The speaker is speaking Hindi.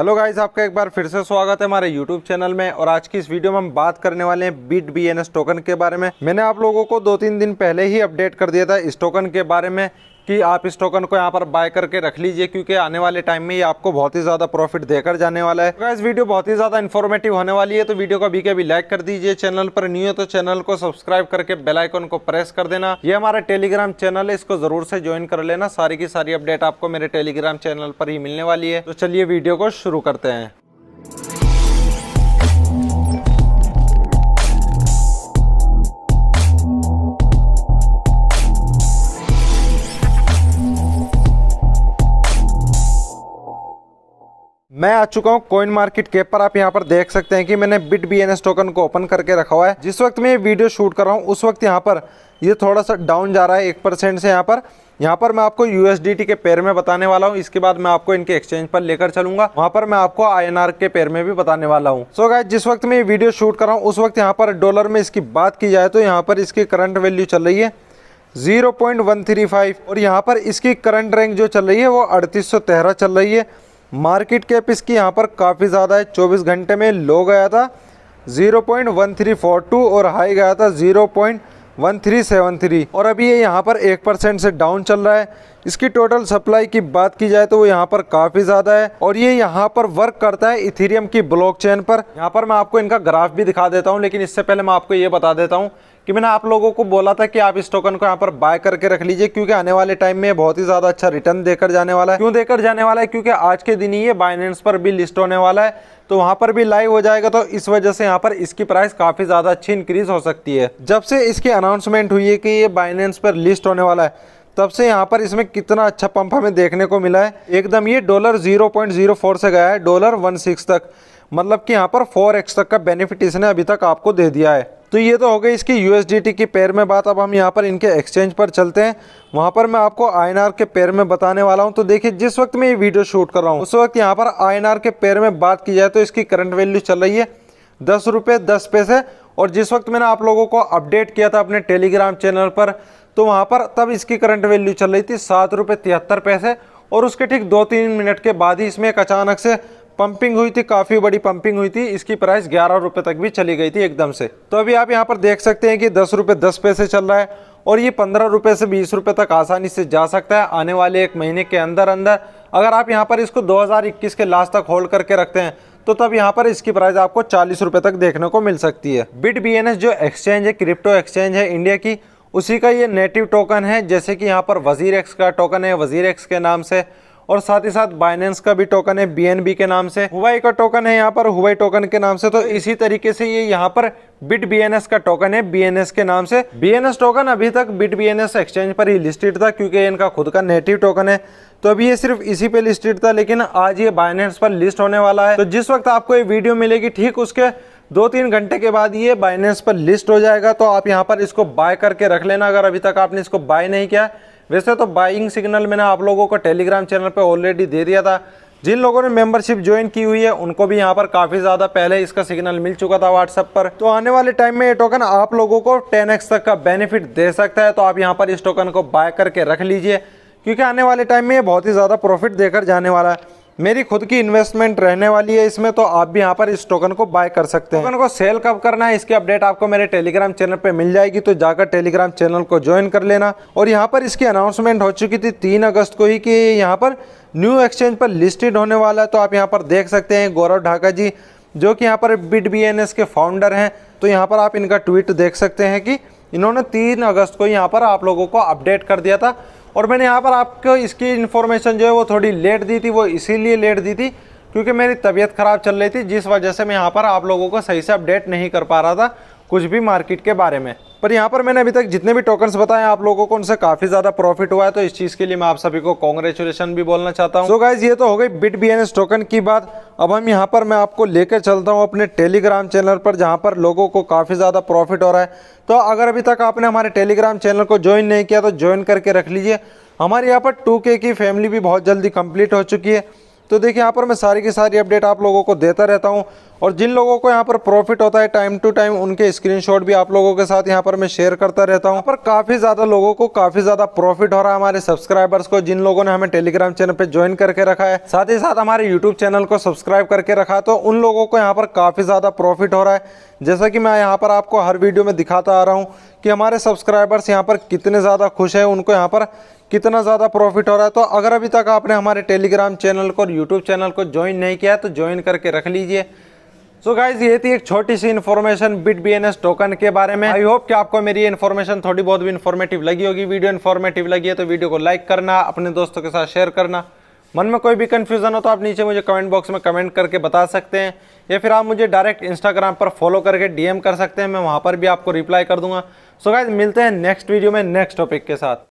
हेलो गाइस आपका एक बार फिर से स्वागत है हमारे यूट्यूब चैनल में और आज की इस वीडियो में हम बात करने वाले हैं बीट बी टोकन के बारे में मैंने आप लोगों को दो तीन दिन पहले ही अपडेट कर दिया था इस टोकन के बारे में कि आप इस टोकन को यहाँ पर बाय करके रख लीजिए क्योंकि आने वाले टाइम में ये आपको बहुत ही ज़्यादा प्रॉफिट देकर जाने वाला है तो इस वीडियो बहुत ही ज़्यादा इन्फॉर्मेटिव होने वाली है तो वीडियो को अभी के अभी लाइक कर दीजिए चैनल पर न्यू है तो चैनल को सब्सक्राइब करके बेलाइकन को प्रेस कर देना ये हमारा टेलीग्राम चैनल है इसको जरूर से ज्वाइन कर लेना सारी की सारी अपडेट आपको मेरे टेलीग्राम चैनल पर ही मिलने वाली है तो चलिए वीडियो को शुरू करते हैं मैं आ चुका हूँ कॉइन मार्केट कैप पर आप यहाँ पर देख सकते हैं कि मैंने बिट बी टोकन को ओपन करके रखा हुआ है जिस वक्त मैं ये वीडियो शूट कर रहा हूँ उस वक्त यहाँ पर ये थोड़ा सा डाउन जा रहा है एक परसेंट से यहाँ पर यहाँ पर मैं आपको यू के पैर में बताने वाला हूँ इसके बाद मैं आपको इनके एक्सचेंज पर लेकर चलूंगा वहाँ पर मैं आपको आई के पैर में भी बताने वाला हूँ सो गाय जिस वक्त मैं ये वीडियो शूट कर रहा हूँ उस वक्त यहाँ पर डॉलर में इसकी बात की जाए तो यहाँ पर इसकी करंट वैल्यू चल रही है 0.135 और यहाँ पर इसकी करंट रैंक जो चल रही है वो अड़तीस चल रही है मार्केट कैप इसकी यहाँ पर काफ़ी ज़्यादा है 24 घंटे में लो गया था 0.1342 और हाई गया था 0.1373 और अभी ये यहाँ पर एक परसेंट से डाउन चल रहा है इसकी टोटल सप्लाई की बात की जाए तो वो यहाँ पर काफ़ी ज़्यादा है और ये यहाँ पर वर्क करता है इथेरियम की ब्लॉकचेन पर यहाँ पर मैं आपको इनका ग्राफ भी दिखा देता हूँ लेकिन इससे पहले मैं आपको ये बता देता हूँ कि मैंने आप लोगों को बोला था कि आप इस टोकन को यहाँ पर बाय करके रख लीजिए क्योंकि आने वाले टाइम में बहुत ही ज्यादा अच्छा रिटर्न देकर जाने वाला है क्यों देकर जाने वाला है क्योंकि आज के दिन ही ये बाइनेंस पर भी लिस्ट होने वाला है तो वहां पर भी लाइव हो जाएगा तो इस वजह से यहाँ पर इसकी प्राइस काफी ज्यादा अच्छी इंक्रीज हो सकती है जब से इसकी अनाउंसमेंट हुई है कि ये बाइनेंस पर लिस्ट होने वाला है तब से यहाँ पर इसमें कितना अच्छा पंप हमें देखने को मिला है एकदम ये dollar zero point zero four से गया है डॉलर वन सिक्स तक मतलब कि यहाँ पर फोर एक्स तक का बेनिफिट इसने अभी तक आपको दे दिया है तो ये तो हो गई इसकी यूएसडीटी की पेयर में बात अब हम यहाँ पर इनके एक्सचेंज पर चलते हैं वहाँ पर मैं आपको आई के पेयर में बताने वाला हूँ तो देखिए जिस वक्त मैं ये वीडियो शूट कर रहा हूँ उस वक्त यहाँ पर आई के पेयर में बात की जाए तो इसकी करंट वैल्यू चल रही है दस रुपये दस पैसे और जिस वक्त मैंने आप लोगों को अपडेट किया था अपने टेलीग्राम चैनल पर तो वहाँ पर तब इसकी करंट वैल्यू चल रही थी सात रुपये तिहत्तर पैसे और उसके ठीक दो तीन मिनट के बाद ही इसमें एक अचानक से पंपिंग हुई थी काफ़ी बड़ी पंपिंग हुई थी इसकी प्राइस ग्यारह रुपये तक भी चली गई थी एकदम से तो अभी आप यहाँ पर देख सकते हैं कि दस रुपये दस पैसे चल रहा है और ये पंद्रह रुपये से बीस रुपये तक आसानी से जा सकता है आने वाले एक महीने के अंदर अंदर अगर आप यहाँ पर इसको दो के लास्ट तक होल्ड करके रखते हैं तो तब यहाँ पर इसकी प्राइस आपको चालीस रुपये तक देखने को मिल सकती है बिट बी जो एक्सचेंज है क्रिप्टो एक्सचेंज है इंडिया की उसी का ये नेटिव टोकन है जैसे कि यहाँ पर वजीर एक्स का टोकन है वजीर एक्स के नाम से और साथ ही साथ बाइनेंस का भी टोकन है बी के नाम से हुवाई का टोकन है यहाँ पर हुवाई टोकन के नाम से तो इसी तरीके से ये यहाँ पर बिट बीएनएस का टोकन है बीएनएस के नाम से बीएनएस टोकन अभी तक बिट बीएनएस एक्सचेंज पर ही लिस्टेड था क्योंकि इनका खुद का नेटिव टोकन है तो अभी ये सिर्फ इसी पे लिस्टेड था लेकिन आज ये बाइनेंस पर लिस्ट होने वाला है तो जिस वक्त आपको ये वीडियो मिलेगी ठीक उसके दो तीन घंटे के बाद ये बाइनेंस पर लिस्ट हो जाएगा तो आप यहाँ पर इसको बाय करके रख लेना अगर अभी तक आपने इसको बाय नहीं किया वैसे तो बाइंग सिग्नल मैंने आप लोगों को टेलीग्राम चैनल पर ऑलरेडी दे दिया था जिन लोगों ने मेंबरशिप ज्वाइन की हुई है उनको भी यहाँ पर काफ़ी ज़्यादा पहले इसका सिग्नल मिल चुका था व्हाट्सअप पर तो आने वाले टाइम में ये टोकन आप लोगों को 10x तक का बेनिफिट दे सकता है तो आप यहाँ पर इस टोकन को बाय करके रख लीजिए क्योंकि आने वाले टाइम में ये बहुत ही ज़्यादा प्रॉफिट देकर जाने वाला है मेरी खुद की इन्वेस्टमेंट रहने वाली है इसमें तो आप भी यहाँ पर इस टोकन को बाय कर सकते हैं टोकन को सेल कब करना है इसकी अपडेट आपको मेरे टेलीग्राम चैनल पर मिल जाएगी तो जाकर टेलीग्राम चैनल को ज्वाइन कर लेना और यहाँ पर इसकी अनाउंसमेंट हो चुकी थी तीन अगस्त को ही कि यहाँ पर न्यू एक्सचेंज पर लिस्टेड होने वाला है तो आप यहाँ पर देख सकते हैं गौरव ढाका जी जो कि यहाँ पर बिट बी के फाउंडर हैं तो यहाँ पर आप इनका ट्वीट देख सकते हैं कि इन्होंने तीन अगस्त को यहाँ पर आप लोगों को अपडेट कर दिया था और मैंने यहाँ पर आपको इसकी इन्फॉर्मेशन जो है वो थोड़ी लेट दी थी वो इसीलिए लेट दी थी क्योंकि मेरी तबीयत ख़राब चल रही थी जिस वजह से मैं यहाँ पर आप लोगों को सही से अपडेट नहीं कर पा रहा था कुछ भी मार्केट के बारे में पर यहाँ पर मैंने अभी तक जितने भी टोकन्स बताए आप लोगों को उनसे काफी ज्यादा प्रॉफिट हुआ है तो इस चीज के लिए मैं आप सभी को कॉन्ग्रेचुलेशन भी बोलना चाहता हूँ तो गाइज ये तो हो गई बिट बी टोकन की बात अब हम यहाँ पर मैं आपको लेकर चलता हूँ अपने टेलीग्राम चैनल पर जहाँ पर लोगों को काफी ज्यादा प्रॉफिट हो रहा है तो अगर अभी तक आपने हमारे टेलीग्राम चैनल को ज्वाइन नहीं किया तो ज्वाइन करके रख लीजिए हमारे यहाँ पर टू की फैमिली भी बहुत जल्दी कंप्लीट हो चुकी है तो देखिए यहाँ पर मैं सारी की सारी अपडेट आप लोगों को देता रहता हूँ और जिन लोगों को यहाँ पर प्रॉफिट होता है टाइम टू टाइम उनके स्क्रीनशॉट भी आप लोगों के साथ यहाँ पर मैं शेयर करता रहता हूँ पर काफ़ी ज़्यादा लोगों को काफ़ी ज़्यादा प्रॉफिट हो रहा है हमारे सब्सक्राइबर्स को जिन लोगों ने हमें टेलीग्राम चैनल पर ज्वाइन करके रखा है साथ ही साथ हमारे यूट्यूब चैनल को सब्सक्राइब करके रखा है तो उन लोगों को यहाँ पर काफ़ी ज़्यादा प्रॉफिट हो रहा है जैसा कि मैं यहाँ पर आपको हर वीडियो में दिखाता आ रहा हूँ कि हमारे सब्सक्राइबर्स यहाँ पर कितने ज़्यादा खुश हैं उनको यहाँ पर कितना ज़्यादा प्रॉफिट हो रहा है तो अगर अभी तक आपने हमारे टेलीग्राम चैनल को और यूट्यूब चैनल को ज्वाइन नहीं किया है तो ज्वाइन करके रख लीजिए सो so गाइज ये थी एक छोटी सी इन्फॉर्मेशन बिट बी टोकन के बारे में आई होप कि आपको मेरी इन्फॉर्मेशन थोड़ी बहुत भी इन्फॉर्मेटिव लगी होगी वीडियो इन्फॉर्मेटिव लगी है तो वीडियो को लाइक करना अपने दोस्तों के साथ शेयर करना मन में कोई भी कन्फ्यूजन हो तो आप नीचे मुझे कमेंट बॉक्स में कमेंट करके बता सकते हैं या फिर आप मुझे डायरेक्ट इंस्टाग्राम पर फॉलो करके डीएम कर सकते हैं मैं वहाँ पर भी आपको रिप्लाई कर दूंगा सो so गाइज मिलते हैं नेक्स्ट वीडियो में नेक्स्ट टॉपिक के साथ